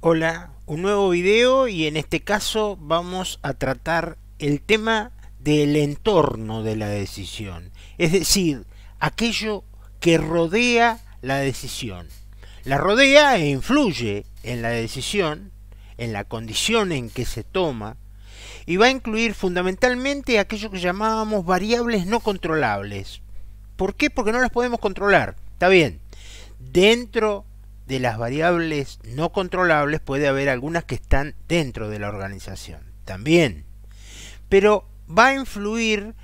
Hola, un nuevo video y en este caso vamos a tratar el tema del entorno de la decisión, es decir, aquello que rodea la decisión. La rodea e influye en la decisión, en la condición en que se toma, y va a incluir fundamentalmente aquello que llamábamos variables no controlables. ¿Por qué? Porque no las podemos controlar. Está bien, dentro de las variables no controlables puede haber algunas que están dentro de la organización también. Pero va a influir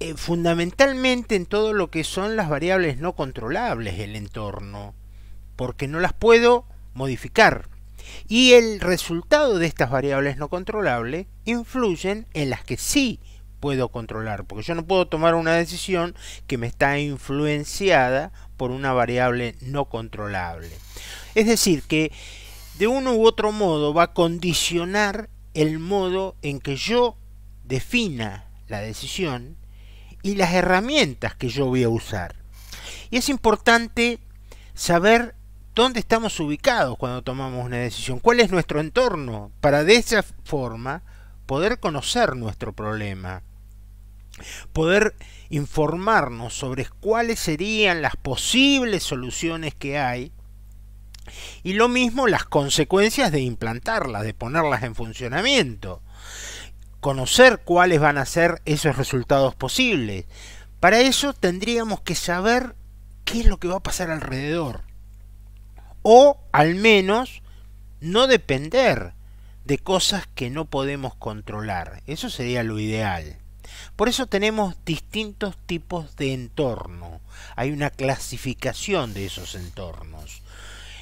eh, fundamentalmente en todo lo que son las variables no controlables del entorno, porque no las puedo modificar. Y el resultado de estas variables no controlables influyen en las que sí puedo controlar, porque yo no puedo tomar una decisión que me está influenciada por una variable no controlable. Es decir, que de uno u otro modo va a condicionar el modo en que yo defina la decisión y las herramientas que yo voy a usar. Y es importante saber dónde estamos ubicados cuando tomamos una decisión, cuál es nuestro entorno, para de esa forma poder conocer nuestro problema poder informarnos sobre cuáles serían las posibles soluciones que hay y lo mismo las consecuencias de implantarlas, de ponerlas en funcionamiento, conocer cuáles van a ser esos resultados posibles. Para eso tendríamos que saber qué es lo que va a pasar alrededor o al menos no depender de cosas que no podemos controlar. Eso sería lo ideal. Por eso tenemos distintos tipos de entorno. Hay una clasificación de esos entornos.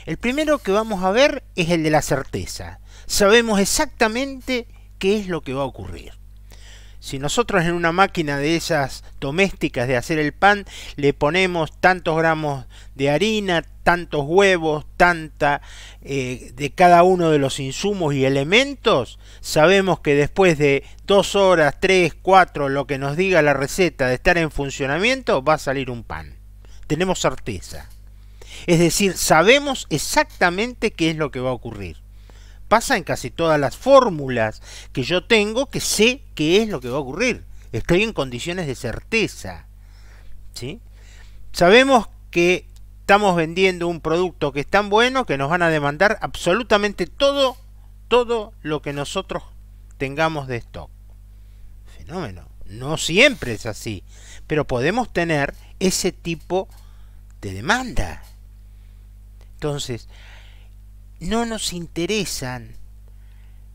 El primero que vamos a ver es el de la certeza. Sabemos exactamente qué es lo que va a ocurrir. Si nosotros en una máquina de esas domésticas de hacer el pan le ponemos tantos gramos de harina, tantos huevos, tanta eh, de cada uno de los insumos y elementos, sabemos que después de dos horas, tres, cuatro, lo que nos diga la receta de estar en funcionamiento, va a salir un pan. Tenemos certeza. Es decir, sabemos exactamente qué es lo que va a ocurrir. Pasa en casi todas las fórmulas que yo tengo que sé qué es lo que va a ocurrir. Estoy en condiciones de certeza. ¿sí? Sabemos que estamos vendiendo un producto que es tan bueno que nos van a demandar absolutamente todo, todo lo que nosotros tengamos de stock. Fenómeno. No siempre es así, pero podemos tener ese tipo de demanda. Entonces, no nos interesan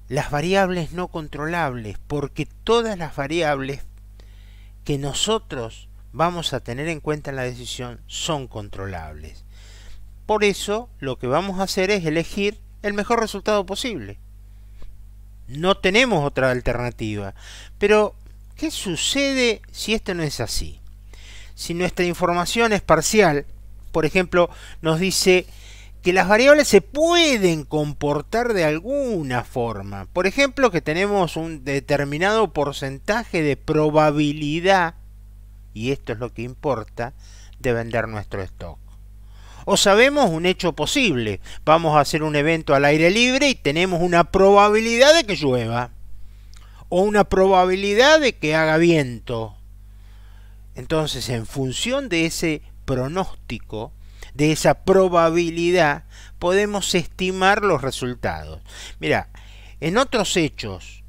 las variables no controlables, porque todas las variables que nosotros vamos a tener en cuenta en la decisión son controlables. Por eso lo que vamos a hacer es elegir el mejor resultado posible. No tenemos otra alternativa. Pero, ¿qué sucede si esto no es así? Si nuestra información es parcial, por ejemplo, nos dice que las variables se pueden comportar de alguna forma. Por ejemplo, que tenemos un determinado porcentaje de probabilidad, y esto es lo que importa, de vender nuestro stock. O sabemos un hecho posible. Vamos a hacer un evento al aire libre y tenemos una probabilidad de que llueva. O una probabilidad de que haga viento. Entonces, en función de ese pronóstico, de esa probabilidad podemos estimar los resultados. Mira, en otros hechos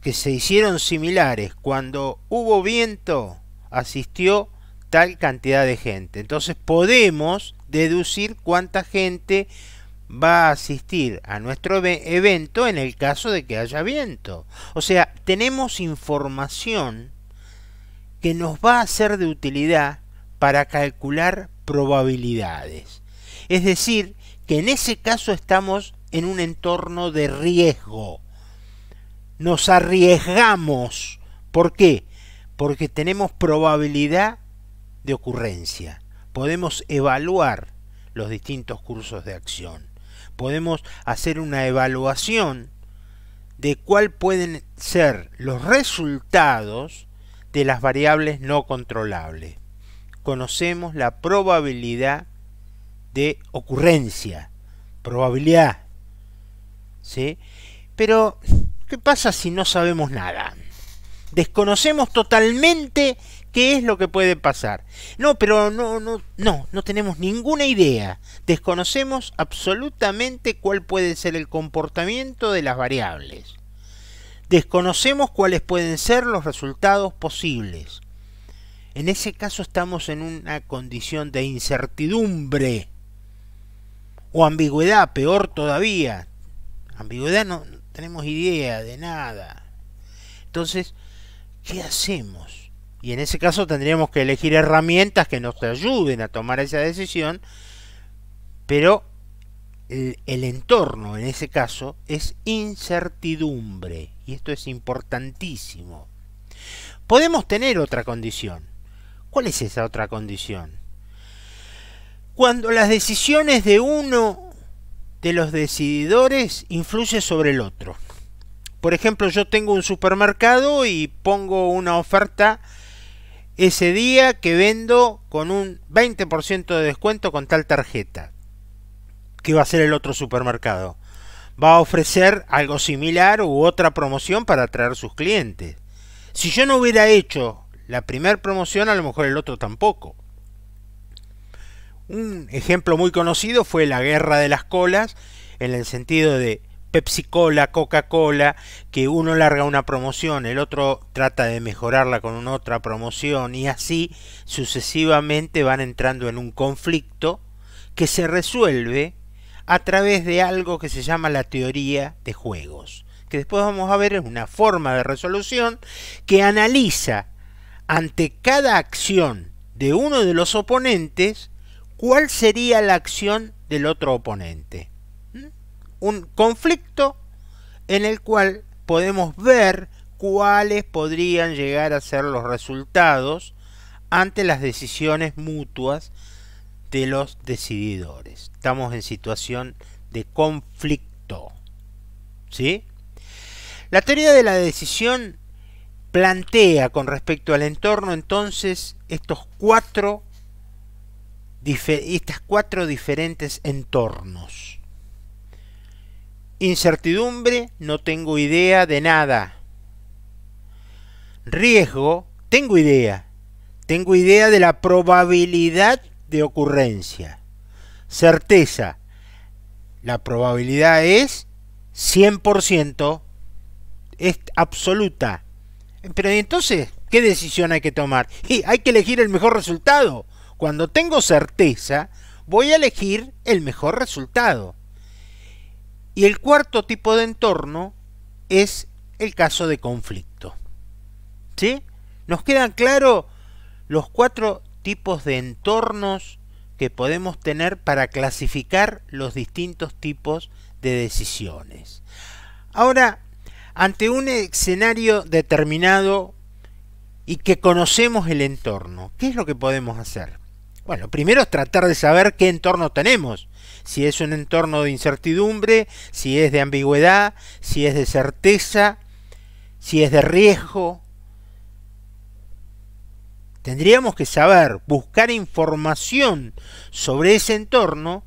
que se hicieron similares, cuando hubo viento, asistió tal cantidad de gente. Entonces podemos deducir cuánta gente va a asistir a nuestro evento en el caso de que haya viento. O sea, tenemos información que nos va a ser de utilidad para calcular probabilidades. Es decir, que en ese caso estamos en un entorno de riesgo. Nos arriesgamos. ¿Por qué? Porque tenemos probabilidad de ocurrencia. Podemos evaluar los distintos cursos de acción. Podemos hacer una evaluación de cuál pueden ser los resultados de las variables no controlables conocemos la probabilidad de ocurrencia, probabilidad. ¿Sí? Pero, ¿qué pasa si no sabemos nada? Desconocemos totalmente qué es lo que puede pasar. No, pero no, no, no, no tenemos ninguna idea. Desconocemos absolutamente cuál puede ser el comportamiento de las variables. Desconocemos cuáles pueden ser los resultados posibles. En ese caso estamos en una condición de incertidumbre o ambigüedad, peor todavía. Ambigüedad no, tenemos idea de nada. Entonces, ¿qué hacemos? Y en ese caso tendríamos que elegir herramientas que nos ayuden a tomar esa decisión, pero el, entorno en ese caso es incertidumbre y esto es importantísimo. Podemos tener otra condición ¿Cuál es esa otra condición? Cuando las decisiones de uno de los decididores influye sobre el otro. Por ejemplo, yo tengo un supermercado y pongo una oferta ese día que vendo con un 20% de descuento con tal tarjeta. ¿Qué va a hacer el otro supermercado? Va a ofrecer algo similar u otra promoción para atraer sus clientes. Si yo no hubiera hecho la primer promoción, a lo mejor el otro tampoco. Un ejemplo muy conocido fue la guerra de las colas, en el sentido de Pepsi Cola, Coca-Cola, que uno larga una promoción, el otro trata de mejorarla con una otra promoción y así sucesivamente van entrando en un conflicto que se resuelve a través de algo que se llama la teoría de juegos, que después vamos a ver es una forma de resolución que analiza ante cada acción de uno de los oponentes, cuál sería la acción del otro oponente. ¿Mm? Un conflicto en el cual podemos ver cuáles podrían llegar a ser los resultados ante las decisiones mutuas de los decididores. Estamos en situación de conflicto. ¿Sí? La teoría de la decisión plantea con respecto al entorno entonces estos cuatro, estas cuatro diferentes entornos. Incertidumbre, no tengo idea de nada. Riesgo, tengo idea. Tengo idea de la probabilidad de ocurrencia. Certeza, la probabilidad es 100%, es absoluta pero entonces, ¿qué decisión hay que tomar? Y hay que elegir el mejor resultado. Cuando tengo certeza, voy a elegir el mejor resultado. Y el cuarto tipo de entorno es el caso de conflicto. ¿Sí? Nos quedan claros los cuatro tipos de entornos que podemos tener para clasificar los distintos tipos de decisiones. Ahora, ante un escenario determinado y que conocemos el entorno, ¿qué es lo que podemos hacer? Bueno, primero es tratar de saber qué entorno tenemos, si es un entorno de incertidumbre, si es de ambigüedad, si es de certeza, si es de riesgo. Tendríamos que saber, buscar información sobre ese entorno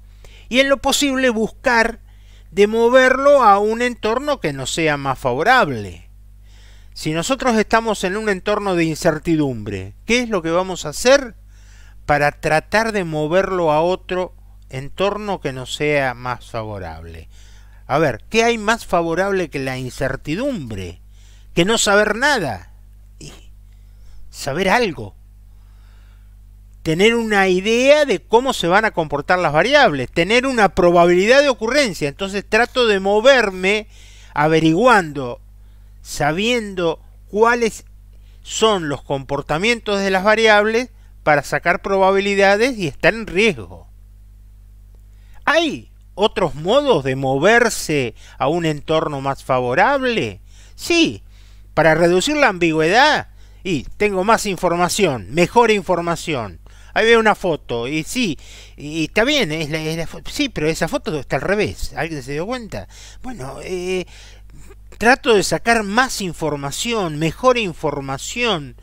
y en lo posible buscar de moverlo a un entorno que nos sea más favorable. Si nosotros estamos en un entorno de incertidumbre, ¿qué es lo que vamos a hacer para tratar de moverlo a otro entorno que nos sea más favorable? A ver, ¿qué hay más favorable que la incertidumbre? Que no saber nada. Y saber algo tener una idea de cómo se van a comportar las variables, tener una probabilidad de ocurrencia. Entonces trato de moverme averiguando, sabiendo cuáles son los comportamientos de las variables para sacar probabilidades y estar en riesgo. ¿Hay otros modos de moverse a un entorno más favorable? Sí, para reducir la ambigüedad y tengo más información, mejor información ahí veo una foto, y sí, y, está bien, es sí, pero esa foto está al revés, ¿alguien se dio cuenta? Bueno, eh, trato de sacar más información, mejor información,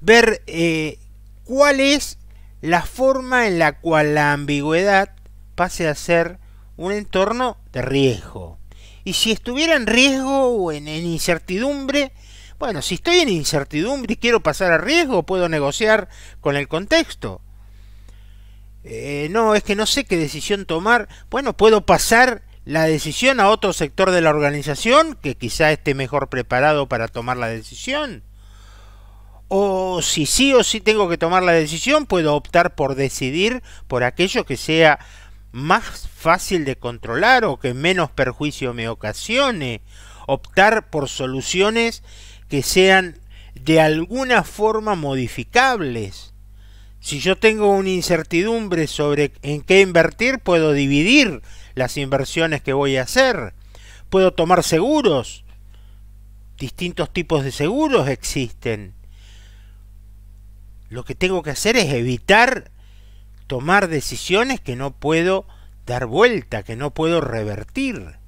ver eh, cuál es la forma en la cual la ambigüedad pase a ser un entorno de riesgo. Y si estuviera en riesgo o en incertidumbre, bueno, si estoy en incertidumbre y quiero pasar a riesgo, puedo negociar con el contexto. Eh, no, es que no sé qué decisión tomar. Bueno, puedo pasar la decisión a otro sector de la organización que quizá esté mejor preparado para tomar la decisión. O si sí o sí tengo que tomar la decisión, puedo optar por decidir por aquello que sea más fácil de controlar o que menos perjuicio me ocasione. Optar por soluciones que sean de alguna forma modificables. Si yo tengo una incertidumbre sobre en qué invertir, puedo dividir las inversiones que voy a hacer. Puedo tomar seguros. Distintos tipos de seguros existen. Lo que tengo que hacer es evitar tomar decisiones que no puedo dar vuelta, que no puedo revertir.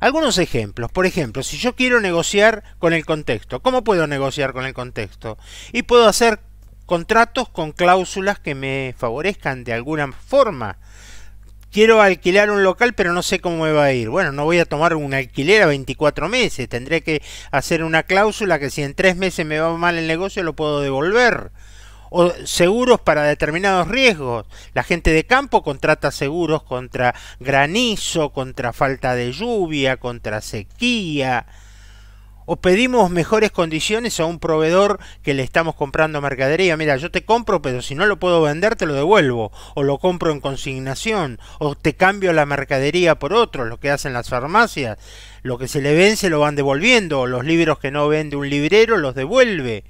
Algunos ejemplos. Por ejemplo, si yo quiero negociar con el contexto, ¿cómo puedo negociar con el contexto? Y puedo hacer contratos con cláusulas que me favorezcan de alguna forma. Quiero alquilar un local, pero no sé cómo me va a ir. Bueno, no voy a tomar un alquiler a 24 meses. Tendré que hacer una cláusula que si en 3 meses me va mal el negocio, lo puedo devolver o seguros para determinados riesgos. La gente de campo contrata seguros contra granizo, contra falta de lluvia, contra sequía. O pedimos mejores condiciones a un proveedor que le estamos comprando mercadería. Mira, yo te compro, pero si no lo puedo vender, te lo devuelvo. O lo compro en consignación. O te cambio la mercadería por otro, lo que hacen las farmacias. Lo que se le vence lo van devolviendo. los libros que no vende un librero los devuelve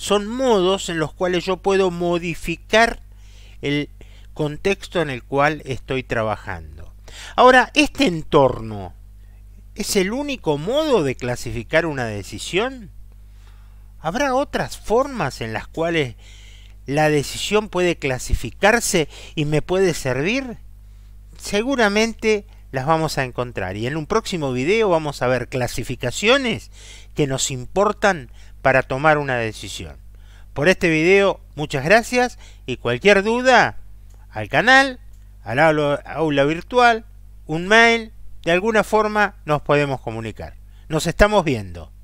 son modos en los cuales yo puedo modificar el contexto en el cual estoy trabajando. Ahora, este entorno es el único modo de clasificar una decisión. ¿Habrá otras formas en las cuales la decisión puede clasificarse y me puede servir? Seguramente las vamos a encontrar y en un próximo video vamos a ver clasificaciones que nos importan para tomar una decisión. Por este video, muchas gracias y cualquier duda, al canal, al aula, aula virtual, un mail, de alguna forma nos podemos comunicar. Nos estamos viendo.